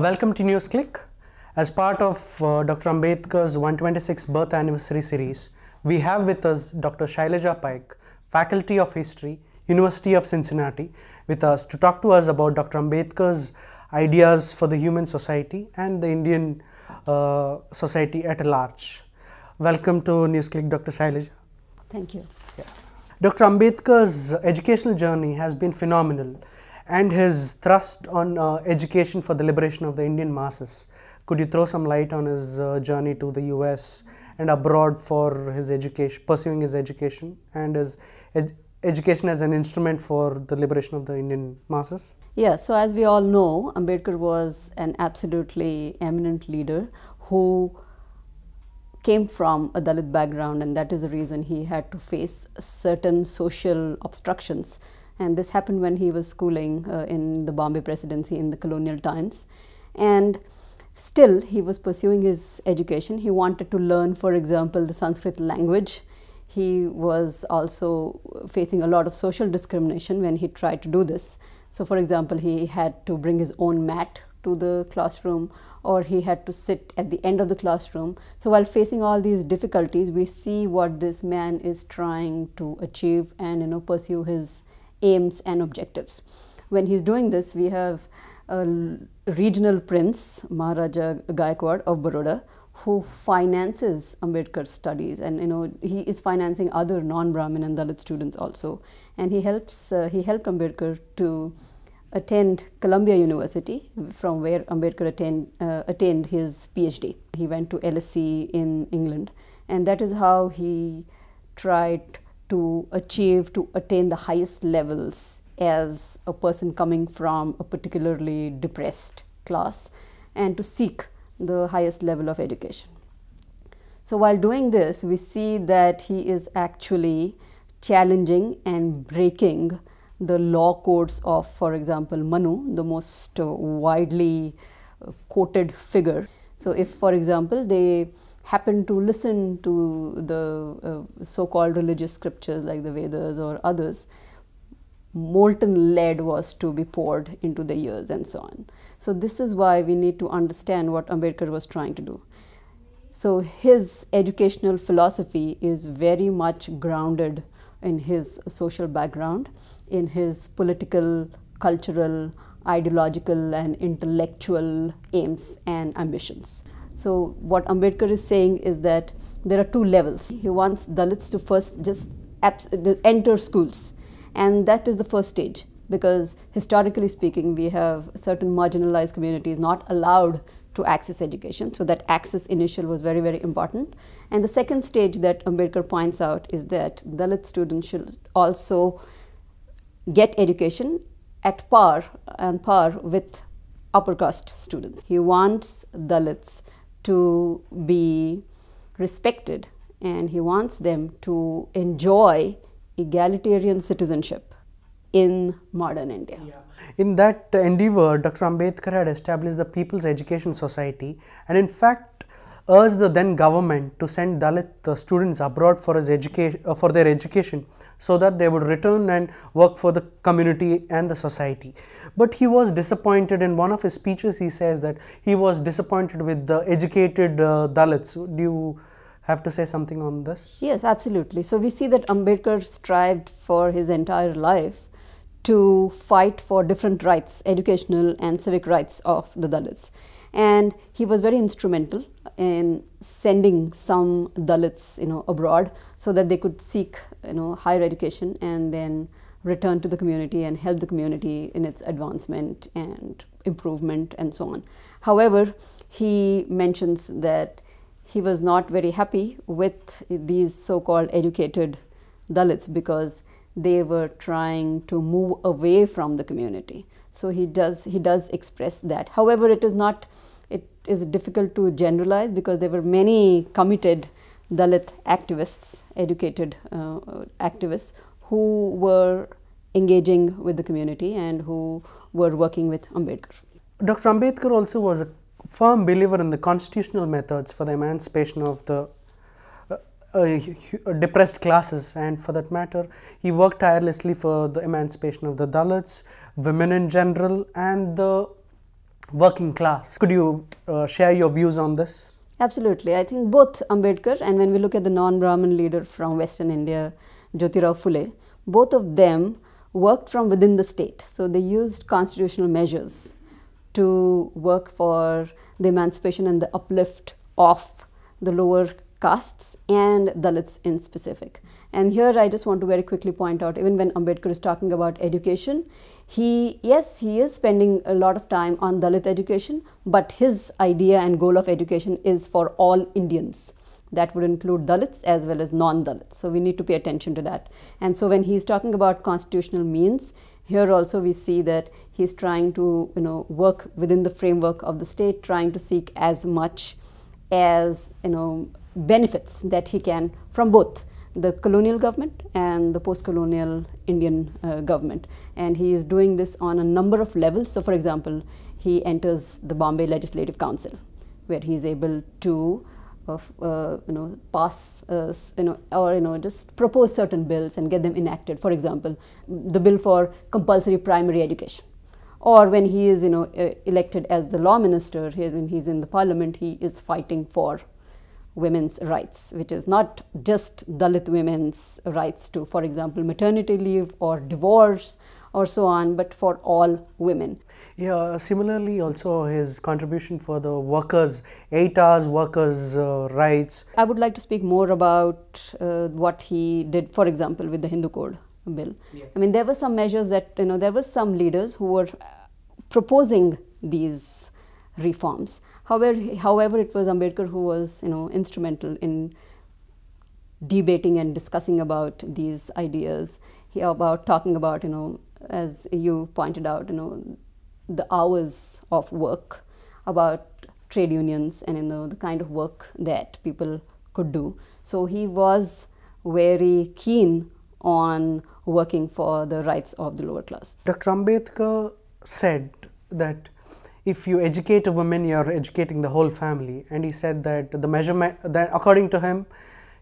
Welcome to NewsClick. As part of uh, Dr. Ambedkar's 126th birth anniversary series, we have with us Dr. Shailaja Pike, Faculty of History, University of Cincinnati, with us to talk to us about Dr. Ambedkar's ideas for the human society and the Indian uh, society at large. Welcome to NewsClick, Dr. Shailaja. Thank you. Yeah. Dr. Ambedkar's educational journey has been phenomenal and his thrust on uh, education for the liberation of the Indian masses. Could you throw some light on his uh, journey to the US and abroad for his education, pursuing his education and his ed education as an instrument for the liberation of the Indian masses? Yeah, so as we all know, Ambedkar was an absolutely eminent leader who came from a Dalit background and that is the reason he had to face certain social obstructions and this happened when he was schooling uh, in the Bombay Presidency in the colonial times. And still, he was pursuing his education. He wanted to learn, for example, the Sanskrit language. He was also facing a lot of social discrimination when he tried to do this. So, for example, he had to bring his own mat to the classroom or he had to sit at the end of the classroom. So while facing all these difficulties, we see what this man is trying to achieve and you know pursue his aims and objectives. When he's doing this, we have a regional prince, Maharaja Gaikwad of Baroda, who finances Ambedkar's studies and you know he is financing other non-Brahmin and Dalit students also and he helps uh, he helped Ambedkar to attend Columbia University from where Ambedkar attend uh, attained his PhD. He went to LSE in England and that is how he tried to achieve, to attain the highest levels as a person coming from a particularly depressed class and to seek the highest level of education. So while doing this, we see that he is actually challenging and breaking the law codes of, for example, Manu, the most widely quoted figure. So if, for example, they happen to listen to the uh, so-called religious scriptures like the Vedas or others, molten lead was to be poured into the ears and so on. So this is why we need to understand what Ambedkar was trying to do. So his educational philosophy is very much grounded in his social background, in his political, cultural, ideological and intellectual aims and ambitions. So what Ambedkar is saying is that there are two levels. He wants Dalits to first just enter schools and that is the first stage because historically speaking we have certain marginalized communities not allowed to access education so that access initial was very very important and the second stage that ambedkar points out is that dalit students should also get education at par and par with upper caste students he wants dalits to be respected and he wants them to enjoy egalitarian citizenship in modern India. Yeah. In that endeavor, Dr. Ambedkar had established the People's Education Society and in fact urged the then government to send Dalit uh, students abroad for, his education, uh, for their education so that they would return and work for the community and the society. But he was disappointed in one of his speeches he says that he was disappointed with the educated uh, Dalits. Do you have to say something on this? Yes, absolutely. So we see that Ambedkar strived for his entire life to fight for different rights, educational and civic rights of the Dalits. And he was very instrumental in sending some Dalits, you know, abroad so that they could seek, you know, higher education and then return to the community and help the community in its advancement and improvement and so on. However, he mentions that he was not very happy with these so-called educated Dalits because they were trying to move away from the community. So he does he does express that. However, it is not it is difficult to generalize because there were many committed Dalit activists, educated uh, uh activists who were engaging with the community and who were working with Ambedkar. Dr. Ambedkar also was a firm believer in the constitutional methods for the emancipation of the uh, uh, depressed classes and for that matter he worked tirelessly for the emancipation of the Dalits, women in general and the working class. Could you uh, share your views on this? Absolutely. I think both Ambedkar and when we look at the non-Brahmin leader from Western India, Jyotirao Phule, both of them worked from within the state. So they used constitutional measures to work for the emancipation and the uplift of the lower castes and Dalits in specific. And here I just want to very quickly point out, even when Ambedkar is talking about education, he, yes, he is spending a lot of time on Dalit education, but his idea and goal of education is for all Indians. That would include Dalits as well as non-Dalits. So we need to pay attention to that. And so when he's talking about constitutional means, here also we see that he's trying to, you know, work within the framework of the state, trying to seek as much as you know benefits that he can from both the colonial government and the post-colonial Indian uh, government. And he is doing this on a number of levels. So for example, he enters the Bombay Legislative Council, where he is able to uh, uh you know, pass, uh, you know, or, you know, just propose certain bills and get them enacted. For example, the bill for compulsory primary education or when he is you know elected as the law minister when he's in the parliament he is fighting for women's rights which is not just dalit women's rights to for example maternity leave or divorce or so on but for all women yeah similarly also his contribution for the workers 8 hours workers uh, rights i would like to speak more about uh, what he did for example with the hindu code bill. Yeah. I mean, there were some measures that, you know, there were some leaders who were uh, proposing these reforms. However, however, it was Ambedkar who was, you know, instrumental in debating and discussing about these ideas, He about talking about, you know, as you pointed out, you know, the hours of work, about trade unions and, you know, the kind of work that people could do. So he was very keen on working for the rights of the lower classes. Dr. Ambedkar said that if you educate a woman, you're educating the whole family. And he said that the measurement, that according to him,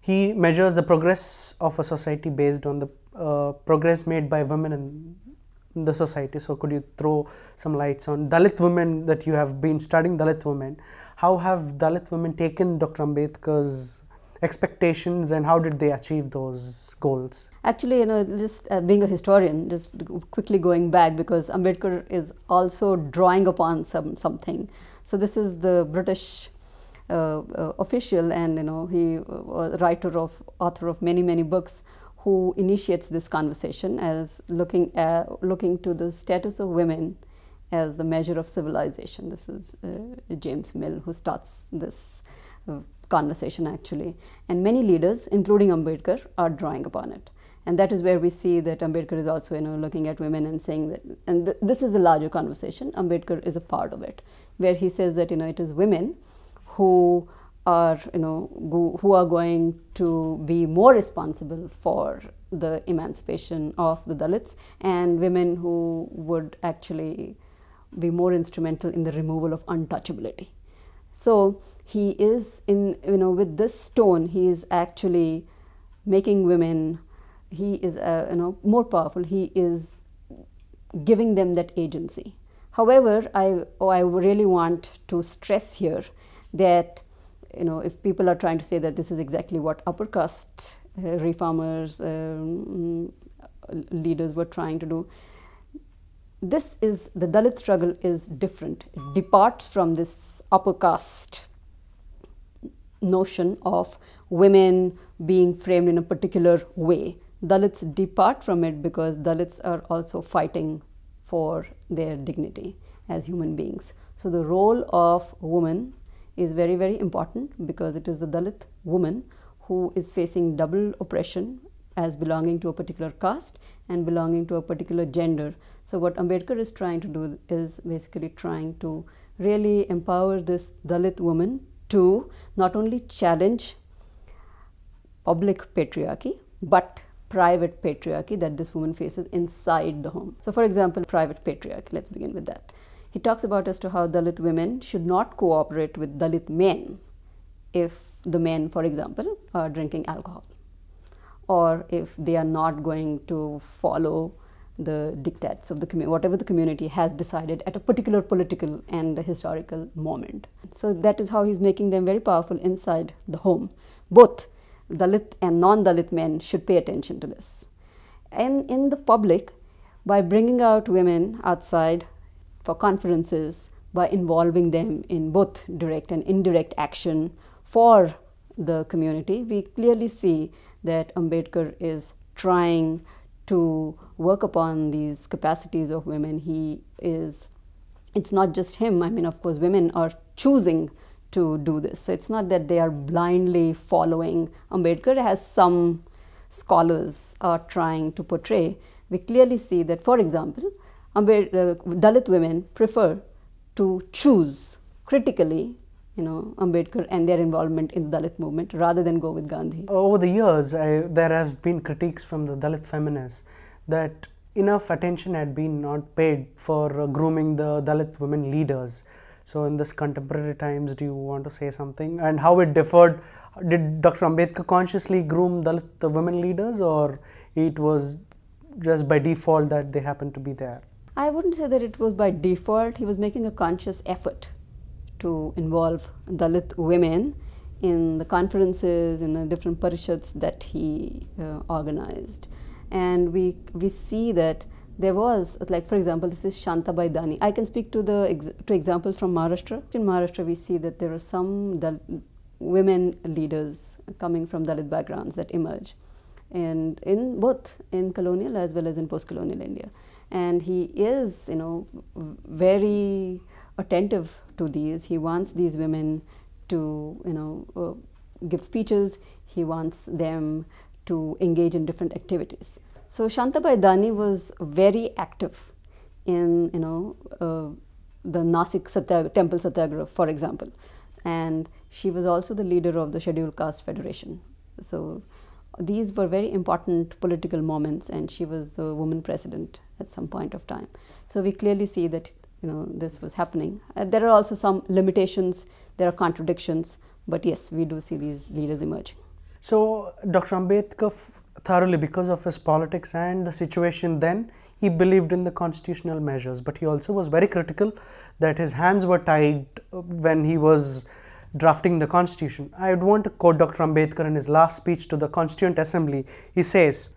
he measures the progress of a society based on the uh, progress made by women in the society. So, could you throw some lights on Dalit women that you have been studying? Dalit women, how have Dalit women taken Dr. Ambedkar's expectations and how did they achieve those goals? Actually, you know, just uh, being a historian, just quickly going back because Ambedkar is also drawing upon some something. So this is the British uh, uh, official, and you know, he uh, writer of author of many many books who initiates this conversation as looking at, uh, looking to the status of women as the measure of civilization. This is uh, James Mill who starts this conversation actually. And many leaders, including Ambedkar, are drawing upon it. And that is where we see that Ambedkar is also you know, looking at women and saying that, and th this is a larger conversation, Ambedkar is a part of it, where he says that you know, it is women who are you know go, who are going to be more responsible for the emancipation of the Dalits and women who would actually be more instrumental in the removal of untouchability. So he is in, you know, with this stone, he is actually making women, he is, uh, you know, more powerful. He is giving them that agency. However, I, oh, I really want to stress here that, you know, if people are trying to say that this is exactly what upper caste uh, reformers, um, mm, leaders were trying to do, this is the Dalit struggle is different. It departs from this upper caste notion of women being framed in a particular way. Dalits depart from it because Dalits are also fighting for their dignity as human beings. So the role of woman is very, very important because it is the Dalit woman who is facing double oppression as belonging to a particular caste and belonging to a particular gender. So what Ambedkar is trying to do is basically trying to really empower this Dalit woman to not only challenge public patriarchy, but private patriarchy that this woman faces inside the home. So for example, private patriarchy, let's begin with that. He talks about as to how Dalit women should not cooperate with Dalit men if the men, for example, are drinking alcohol or if they are not going to follow the dictates of the community, whatever the community has decided at a particular political and historical moment. So that is how he's making them very powerful inside the home. Both Dalit and non-Dalit men should pay attention to this. And in the public, by bringing out women outside for conferences, by involving them in both direct and indirect action for the community, we clearly see that Ambedkar is trying to work upon these capacities of women. He is, it's not just him. I mean, of course, women are choosing to do this. So it's not that they are blindly following Ambedkar, as some scholars are trying to portray. We clearly see that, for example, Ambed uh, Dalit women prefer to choose critically you know, Ambedkar and their involvement in the Dalit movement rather than go with Gandhi? Over the years, I, there have been critiques from the Dalit feminists that enough attention had been not paid for uh, grooming the Dalit women leaders. So in this contemporary times, do you want to say something? And how it differed? Did Dr. Ambedkar consciously groom Dalit the women leaders or it was just by default that they happened to be there? I wouldn't say that it was by default. He was making a conscious effort to involve Dalit women in the conferences, in the different parishads that he uh, organized. And we, we see that there was, like for example, this is Shantabai Dani. I can speak to the ex to examples from Maharashtra. In Maharashtra, we see that there are some Dal women leaders coming from Dalit backgrounds that emerge and in both in colonial as well as in post-colonial India. And he is, you know, very attentive to these. He wants these women to, you know, uh, give speeches. He wants them to engage in different activities. So Shantabai Dani was very active in, you know, uh, the Nasik Satya, temple satyagraha, for example. And she was also the leader of the Scheduled Caste Federation. So these were very important political moments and she was the woman president at some point of time. So we clearly see that you know, this was happening. Uh, there are also some limitations, there are contradictions, but yes, we do see these leaders emerging. So, Dr. Ambedkar thoroughly, because of his politics and the situation then, he believed in the constitutional measures, but he also was very critical that his hands were tied uh, when he was drafting the constitution. I would want to quote Dr. Ambedkar in his last speech to the Constituent Assembly. He says,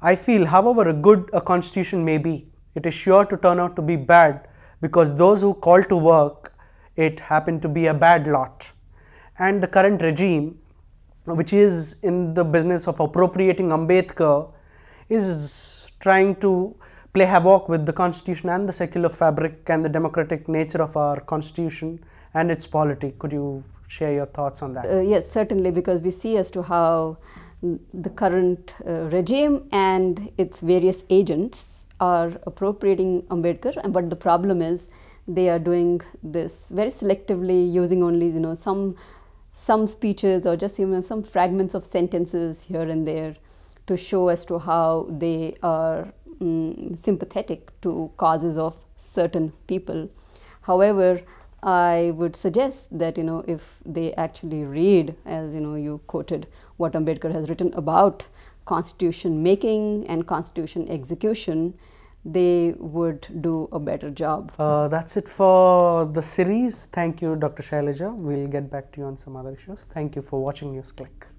I feel, however good a constitution may be, it is sure to turn out to be bad because those who call to work it happened to be a bad lot and the current regime which is in the business of appropriating Ambedkar is trying to play havoc with the constitution and the secular fabric and the democratic nature of our constitution and its polity. Could you share your thoughts on that? Uh, yes, certainly because we see as to how the current uh, regime and its various agents are appropriating Ambedkar, but the problem is they are doing this very selectively, using only you know some some speeches or just even some fragments of sentences here and there to show as to how they are um, sympathetic to causes of certain people. However, I would suggest that you know if they actually read, as you know you quoted what Ambedkar has written about constitution making and constitution execution, they would do a better job. Uh, that's it for the series. Thank you, Dr. Shailaja. We'll get back to you on some other issues. Thank you for watching NewsClick.